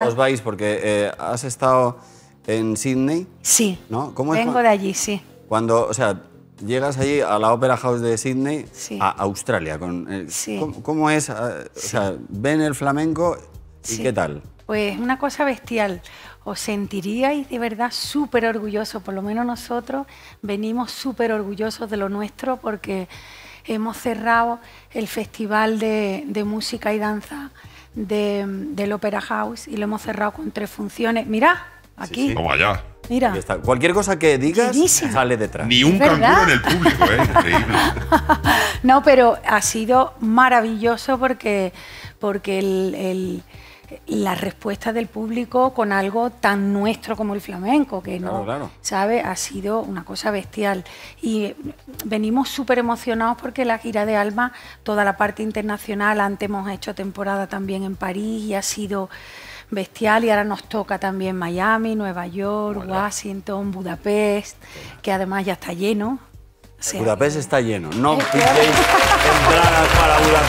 os vais porque eh, has estado en Sydney. Sí. ¿no? ¿Cómo vengo de allí, sí. Cuando, o sea, llegas allí a la Opera House de Sydney, a Australia. Con, eh, ¿cómo, es? Eh, o sea, ven el flamenco y qué tal. Pues una cosa bestial. Os sentiríais de verdad súper orgullosos, por lo menos nosotros venimos súper orgullosos de lo nuestro porque hemos cerrado el Festival de, de Música y Danza del Opera House y lo hemos cerrado con tres funciones. Mira, aquí. Sí, sí. Mira. Cualquier cosa que digas sale detrás. Ni un canguro en el público, ¿eh? Increíble. no, pero ha sido maravilloso porque, porque el la respuesta del público con algo tan nuestro como el flamenco, que no, ¿sabe? Ha sido una cosa bestial. Y eh, venimos súper emocionados porque la gira de Alma, toda la parte internacional, antes hemos hecho temporada también en París y ha sido bestial y ahora nos toca también Miami, Nueva York, Washington, Budapest, que además ya está lleno. Budapest está lleno, no para Budapest.